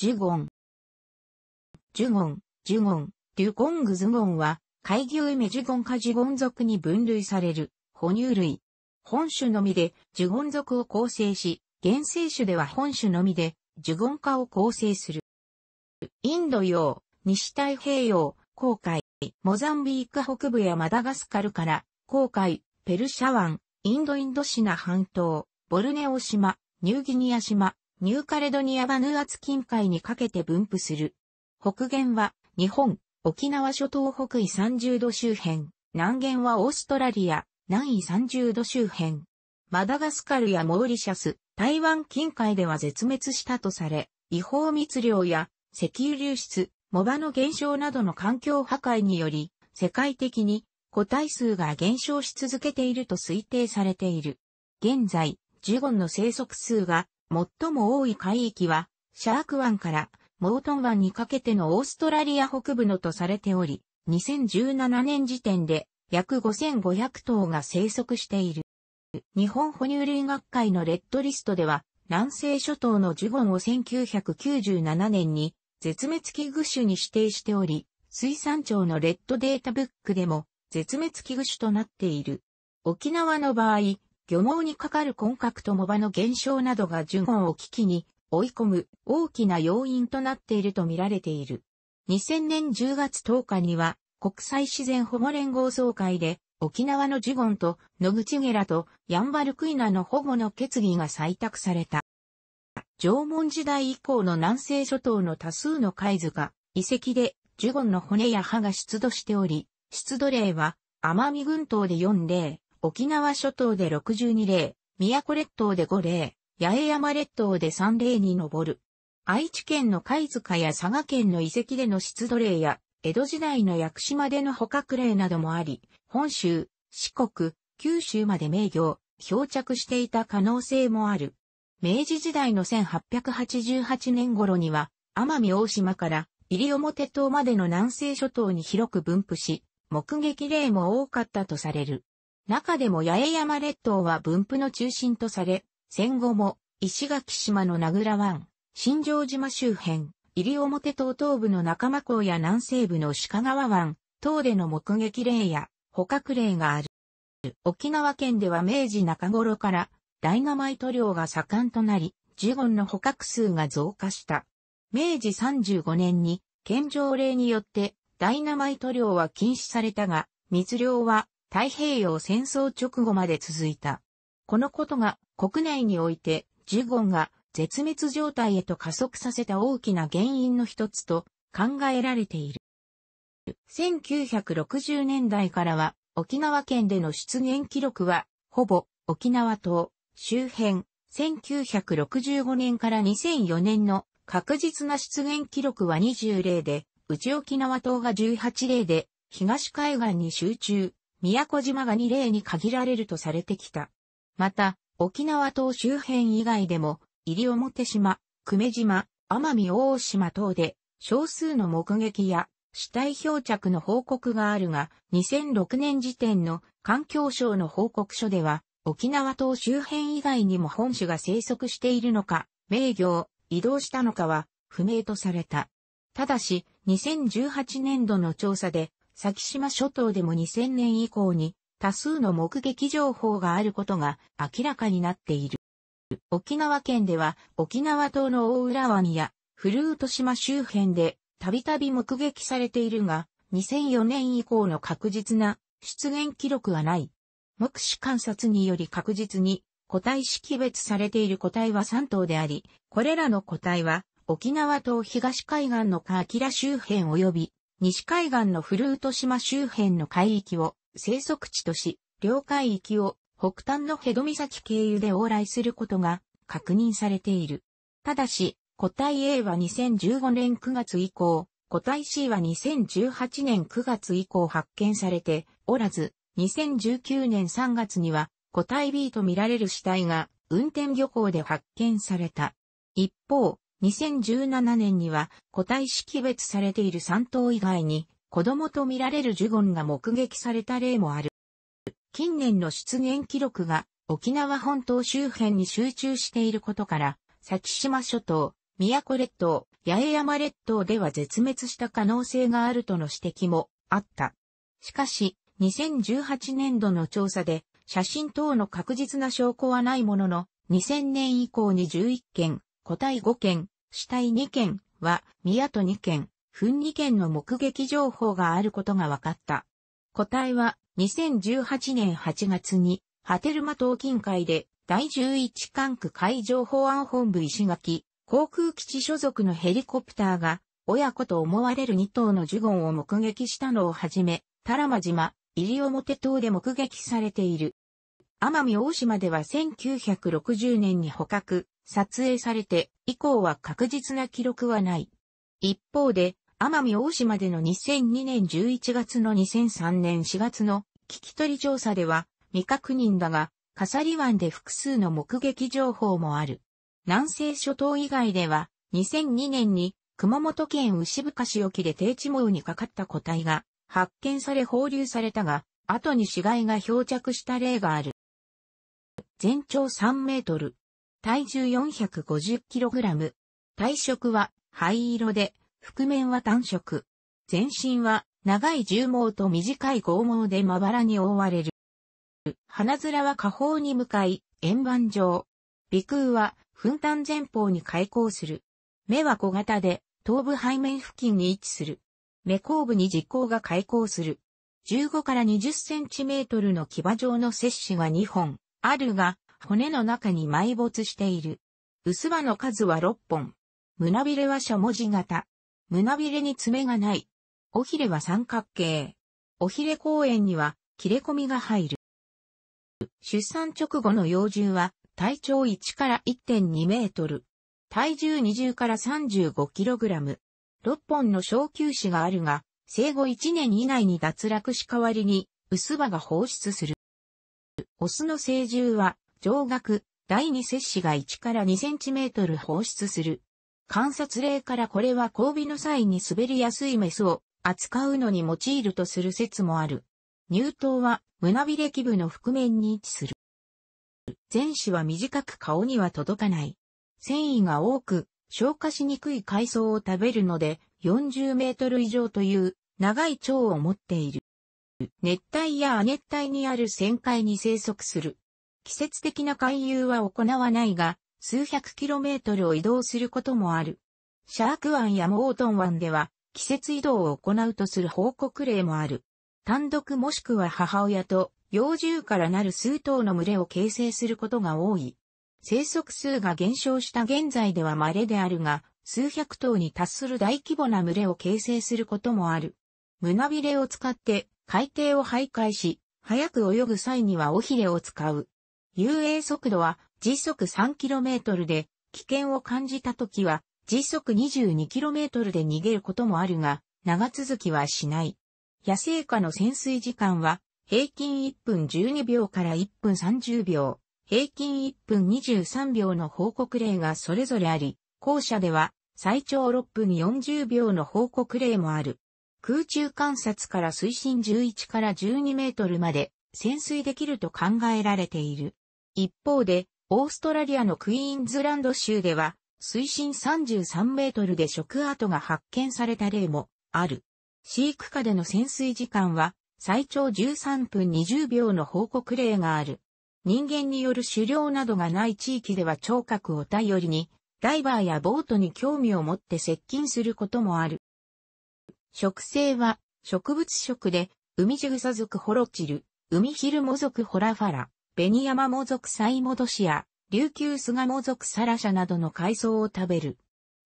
ジュゴン。ジュゴン、ジュゴン、デュゴングズゴンは、海牛メジュゴン科ジュゴン属に分類される、哺乳類。本種のみで、ジュゴン属を構成し、原生種では本種のみで、ジュゴン科を構成する。インド洋、西太平洋、航海、モザンビーク北部やマダガスカルから、航海、ペルシャ湾、インドインドシナ半島、ボルネオ島、ニューギニア島、ニューカレドニア・バヌアツ近海にかけて分布する。北限は日本、沖縄諸島北緯30度周辺、南限はオーストラリア、南緯30度周辺。マダガスカルやモーリシャス、台湾近海では絶滅したとされ、違法密漁や石油流出、藻場の減少などの環境破壊により、世界的に個体数が減少し続けていると推定されている。現在、ジュゴンの生息数が最も多い海域は、シャーク湾からモートン湾にかけてのオーストラリア北部のとされており、2017年時点で約5500頭が生息している。日本哺乳類学会のレッドリストでは、南西諸島のジュゴンを1997年に絶滅危惧種に指定しており、水産庁のレッドデータブックでも絶滅危惧種となっている。沖縄の場合、漁網にかかる根格と藻場の減少などが樹根を危機に追い込む大きな要因となっていると見られている。2000年10月10日には国際自然保護連合総会で沖縄のジュゴンと野口ゲラとヤンバルクイナの保護の決議が採択された。縄文時代以降の南西諸島の多数の海図が遺跡でジュゴンの骨や歯が出土しており、出土例は奄美群島で4例、沖縄諸島で62例、宮古列島で5例、八重山列島で3例に上る。愛知県の貝塚や佐賀県の遺跡での出土例や、江戸時代の屋久島での捕獲例などもあり、本州、四国、九州まで名業、漂着していた可能性もある。明治時代の1888年頃には、奄美大島から西表島までの南西諸島に広く分布し、目撃例も多かったとされる。中でも八重山列島は分布の中心とされ、戦後も石垣島の名倉湾、新城島周辺、西表島東部の中間港や南西部の鹿川湾、等での目撃例や捕獲例がある。沖縄県では明治中頃からダイナマイト漁が盛んとなり、ジュゴンの捕獲数が増加した。明治35年に、県条例によってダイナマイト漁は禁止されたが、密漁は太平洋戦争直後まで続いた。このことが国内においてジュゴンが絶滅状態へと加速させた大きな原因の一つと考えられている。1960年代からは沖縄県での出現記録はほぼ沖縄島周辺1965年から2004年の確実な出現記録は20例で、内沖縄島が18例で、東海岸に集中、宮古島が2例に限られるとされてきた。また、沖縄島周辺以外でも、西表島、久米島、奄美大島等で、少数の目撃や死体漂着の報告があるが、2006年時点の環境省の報告書では、沖縄島周辺以外にも本種が生息しているのか、名業、移動したのかは不明とされた。ただし、2018年度の調査で、先島諸島でも2000年以降に多数の目撃情報があることが明らかになっている。沖縄県では沖縄島の大浦湾や古ト島周辺でたびたび目撃されているが、2004年以降の確実な出現記録はない。目視観察により確実に個体識別されている個体は3頭であり、これらの個体は沖縄島東海岸のカーキラ周辺及び西海岸の古ト島周辺の海域を生息地とし、両海域を北端のヘド岬経由で往来することが確認されている。ただし、個体 A は2015年9月以降、個体 C は2018年9月以降発見されておらず、2019年3月には個体 B とみられる死体が運転漁港で発見された。一方、2017年には個体識別されている3頭以外に子供と見られるジュゴンが目撃された例もある。近年の出現記録が沖縄本島周辺に集中していることから、先島諸島、宮古列島、八重山列島では絶滅した可能性があるとの指摘もあった。しかし、2018年度の調査で、写真等の確実な証拠はないものの、2000年以降に11件、個体5件、死体2件は、宮と2件、墳2件の目撃情報があることが分かった。個体は、2018年8月に、波照間島近海で、第11管区海上保安本部石垣、航空基地所属のヘリコプターが、親子と思われる2頭のジュゴンを目撃したのをはじめ、タラマ島、西表島で目撃されている。奄美大島では1960年に捕獲、撮影されて以降は確実な記録はない。一方で、奄美大島での2002年11月の2003年4月の聞き取り調査では未確認だが、笠リ湾で複数の目撃情報もある。南西諸島以外では、2002年に熊本県牛深市沖で低地網にかかった個体が発見され放流されたが、後に死骸が漂着した例がある。全長3メートル、体重 450kg。体色は灰色で、覆面は単色。全身は長い重毛と短い剛毛でまばらに覆われる。花面は下方に向かい、円盤状。鼻腔は粉端前方に開口する。目は小型で、頭部背面付近に位置する。目後部に実行が開口する。15から20センチメートルの牙状の摂取は2本、あるが、骨の中に埋没している。薄葉の数は6本。胸びれはしゃもじ型。胸びれに爪がない。尾ひれは三角形。尾ひれ公園には切れ込みが入る。出産直後の幼獣は体長1から1.2メートル。体重20から35キログラム。6本の小球子があるが、生後1年以内に脱落し代わりに、薄葉が放出する。オスの成獣は上顎、第二摂氏が1から2センチメートル放出する。観察例からこれは交尾の際に滑りやすいメスを扱うのに用いるとする説もある。乳頭は胸びれ基部の覆面に位置する。前肢は短く顔には届かない。繊維が多く、消化しにくい海藻を食べるので、40メートル以上という長い腸を持っている。熱帯や亜熱帯にある旋回に生息する。季節的な回遊は行わないが、数百キロメートルを移動することもある。シャーク湾やモートン湾では、季節移動を行うとする報告例もある。単独もしくは母親と幼獣からなる数頭の群れを形成することが多い。生息数が減少した現在では稀であるが、数百頭に達する大規模な群れを形成することもある。胸びれを使って海底を徘徊し、早く泳ぐ際には尾ひれを使う。遊泳速度は時速 3km で、危険を感じた時は時速 22km で逃げることもあるが、長続きはしない。野生下の潜水時間は平均1分12秒から1分30秒、平均1分23秒の報告例がそれぞれあり、後者では最長6分40秒の報告例もある。空中観察から水深11から12メートルまで潜水できると考えられている。一方で、オーストラリアのクイーンズランド州では、水深33メートルで食跡が発見された例もある。飼育下での潜水時間は最長13分20秒の報告例がある。人間による狩猟などがない地域では聴覚を頼りに、ダイバーやボートに興味を持って接近することもある。植生は植物食で、ウミジグサ属ホロチル、ウミヒルモ属ホラファラ、ベニヤマモ族サイモドシア、琉球スガモ族サラシャなどの海藻を食べる。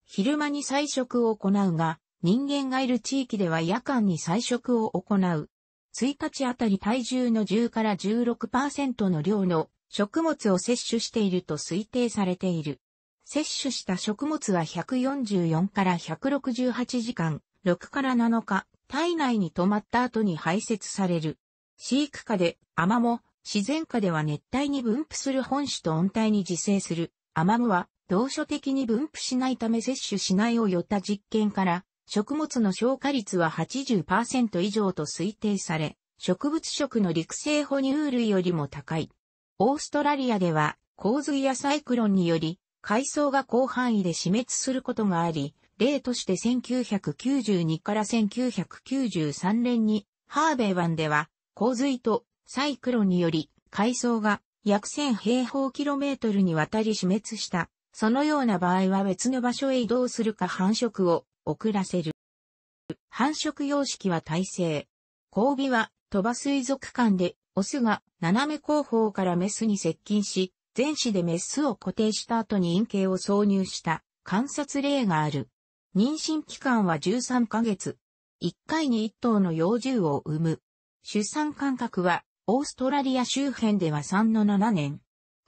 昼間に採食を行うが、人間がいる地域では夜間に採食を行う。1日あたり体重の10から16%の量の食物を摂取していると推定されている。摂取した食物は144から168時間、6から7日、体内に止まった後に排泄される。飼育下でアマモ、自然下では熱帯に分布する本種と温帯に自生するアマムは同所的に分布しないため摂取しないをよった実験から食物の消化率は80%以上と推定され植物食の陸生哺乳類よりも高い。オーストラリアでは洪水やサイクロンにより海藻が広範囲で死滅することがあり、例として1992から1993年にハーベイ湾では洪水とサイクロにより海藻が約1000平方キロメートルにわたり死滅した。そのような場合は別の場所へ移動するか繁殖を遅らせる。繁殖様式は耐性。交尾は鳥羽水族館でオスが斜め後方からメスに接近し、前肢でメスを固定した後に陰茎を挿入した観察例がある。妊娠期間は13ヶ月。1回に1頭の幼獣を産む。出産間隔はオーストラリア周辺では3の7年。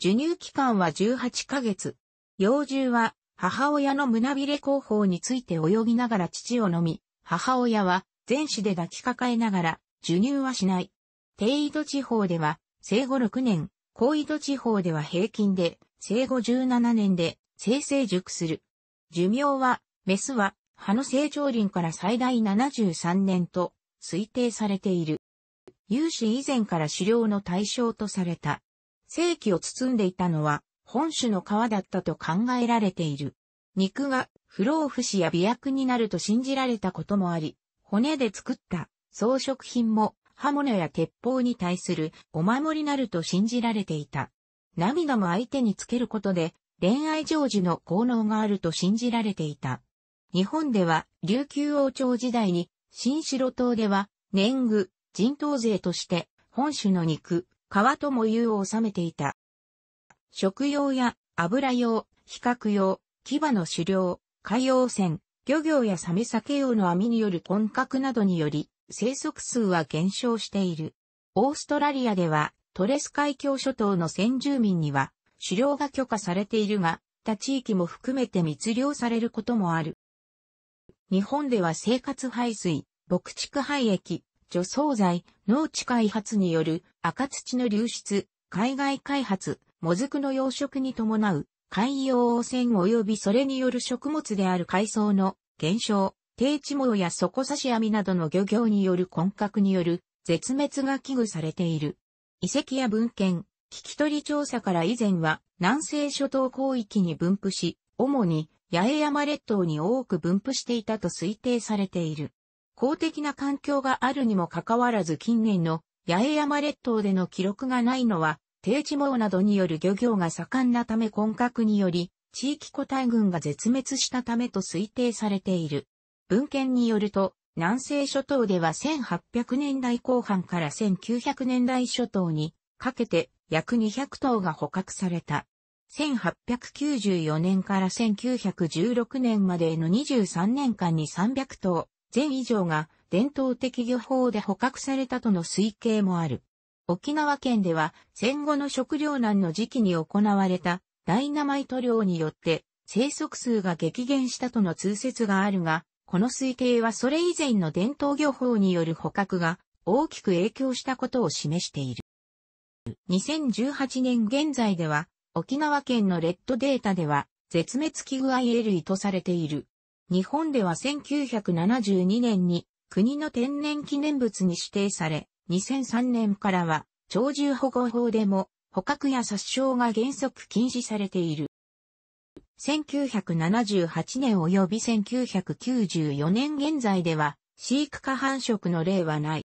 授乳期間は18ヶ月。幼獣は母親の胸びれ後方について泳ぎながら乳を飲み、母親は全子で抱きかかえながら授乳はしない。低緯度地方では生後6年、高緯度地方では平均で生後17年で生成熟する。寿命はメスは葉の成長輪から最大73年と推定されている。有史以前から狩猟の対象とされた。正規を包んでいたのは本種の皮だったと考えられている。肉が不老不死や美薬になると信じられたこともあり、骨で作った装飾品も刃物や鉄砲に対するお守りなると信じられていた。涙も相手につけることで恋愛成就の効能があると信じられていた。日本では琉球王朝時代に新城島では年貢、人頭税として本種の肉、皮とも油を納めていた。食用や油用、比較用、牙の狩猟、海洋船、漁業やサメ酒用の網による混獲などにより、生息数は減少している。オーストラリアでは、トレス海峡諸島の先住民には、狩猟が許可されているが、他地域も含めて密漁されることもある。日本では生活排水、牧畜廃液、除草剤、農地開発による赤土の流出、海外開発、もずくの養殖に伴う海洋汚染及びそれによる食物である海藻の減少、低地網や底差し網などの漁業による混獲による絶滅が危惧されている。遺跡や文献、聞き取り調査から以前は南西諸島広域に分布し、主に八重山列島に多く分布していたと推定されている。公的な環境があるにもかかわらず近年の八重山列島での記録がないのは、低地網などによる漁業が盛んなため混格により、地域個体群が絶滅したためと推定されている。文献によると、南西諸島では1800年代後半から1900年代諸島にかけて約200頭が捕獲された。1894年から1916年までの23年間に300頭、全以上が伝統的漁法で捕獲されたとの推計もある。沖縄県では戦後の食糧難の時期に行われたダイナマイト漁によって生息数が激減したとの通説があるが、この推計はそれ以前の伝統漁法による捕獲が大きく影響したことを示している。2018年現在では沖縄県のレッドデータでは絶滅危惧 IL とされている日本では1972年に国の天然記念物に指定され、2003年からは鳥獣保護法でも捕獲や殺傷が原則禁止されている。1978年及び1994年現在では飼育下繁殖の例はない。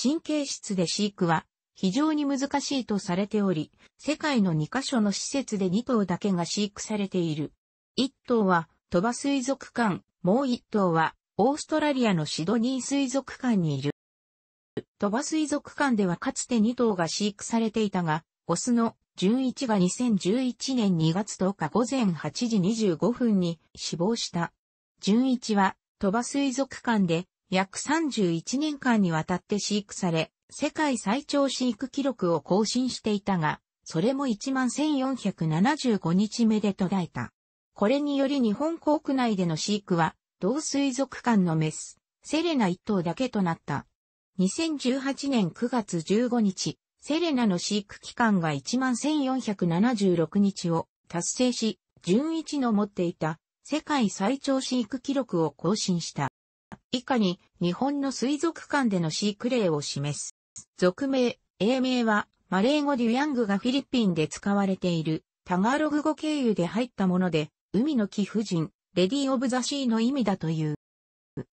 神経質で飼育は非常に難しいとされており、世界の2カ所の施設で2頭だけが飼育されている。1頭は鳥羽水族館、もう一頭は、オーストラリアのシドニー水族館にいる。鳥羽水族館ではかつて2頭が飼育されていたが、オスの純一が2011年2月10日午前8時25分に死亡した。純一は鳥羽水族館で約31年間にわたって飼育され、世界最長飼育記録を更新していたが、それも11,475日目で途絶えた。これにより日本航空内での飼育は、同水族館のメス、セレナ1頭だけとなった。2018年9月15日、セレナの飼育期間が11,476日を達成し、純一の持っていた世界最長飼育記録を更新した。以下に日本の水族館での飼育例を示す。俗名、英名はマレー語デュヤングがフィリピンで使われているタガログ語経由で入ったもので、海の貴婦人、レディー・オブ・ザ・シーの意味だという。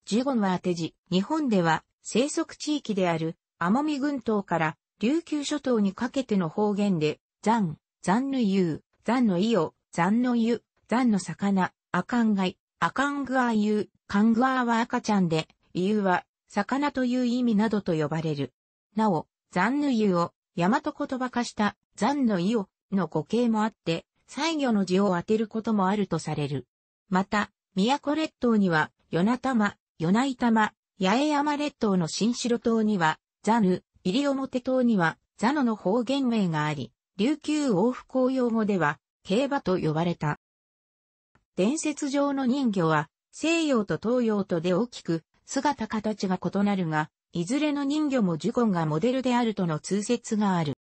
ジュゴンは当て字、日本では生息地域である奄美群島から琉球諸島にかけての方言で、ザン、ザンヌユー、ザンのイオ、ザンの湯、ザンの魚、アカンガイ、アカングアユー、カングアーは赤ちゃんで、イユは魚という意味などと呼ばれる。なお、ザンヌユーを大和言葉化したザンのイオの語形もあって、西魚の字を当てることもあるとされる。また、都列島には、与那玉、与那玉、八重山列島の新城島には、ザヌ、西表島には、ザノの方言名があり、琉球王府公用語では、競馬と呼ばれた。伝説上の人魚は、西洋と東洋とで大きく、姿形が異なるが、いずれの人魚もジュゴンがモデルであるとの通説がある。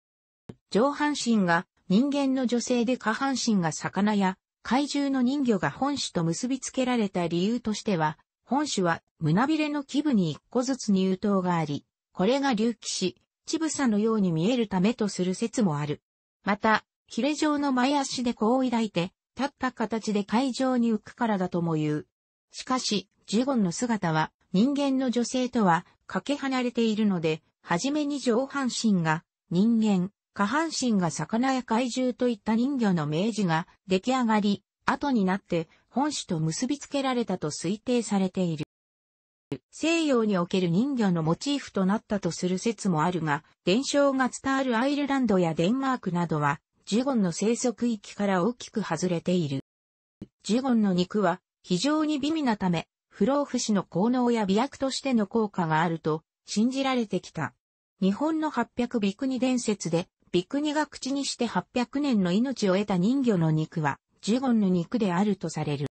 上半身が人間の女性で下半身が魚や怪獣の人魚が本種と結びつけられた理由としては、本種は胸びれの基部に一個ずつ乳頭があり、これが隆起し、乳房のように見えるためとする説もある。また、ヒレ状の前足で子を抱いて、立った形で海上に浮くからだとも言う。しかし、ジゴンの姿は人間の女性とはかけ離れているので、はじめに上半身が人間、下半身が魚や怪獣といった人魚の明治が出来上がり、後になって本種と結びつけられたと推定されている。西洋における人魚のモチーフとなったとする説もあるが、伝承が伝わるアイルランドやデンマークなどは、ジュゴンの生息域から大きく外れている。ジュゴンの肉は非常に微味なため、不老不死の効能や美薬としての効果があると信じられてきた。日本の800国伝説でビクニが口にして800年の命を得た人魚の肉は、ジュゴンの肉であるとされる。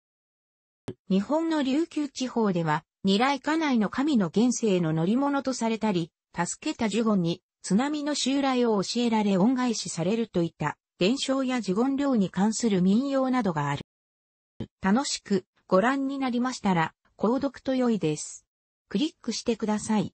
日本の琉球地方では、二来家内の神の現世への乗り物とされたり、助けたジュゴンに津波の襲来を教えられ恩返しされるといった伝承やジュゴン漁に関する民謡などがある。楽しくご覧になりましたら、購読と良いです。クリックしてください。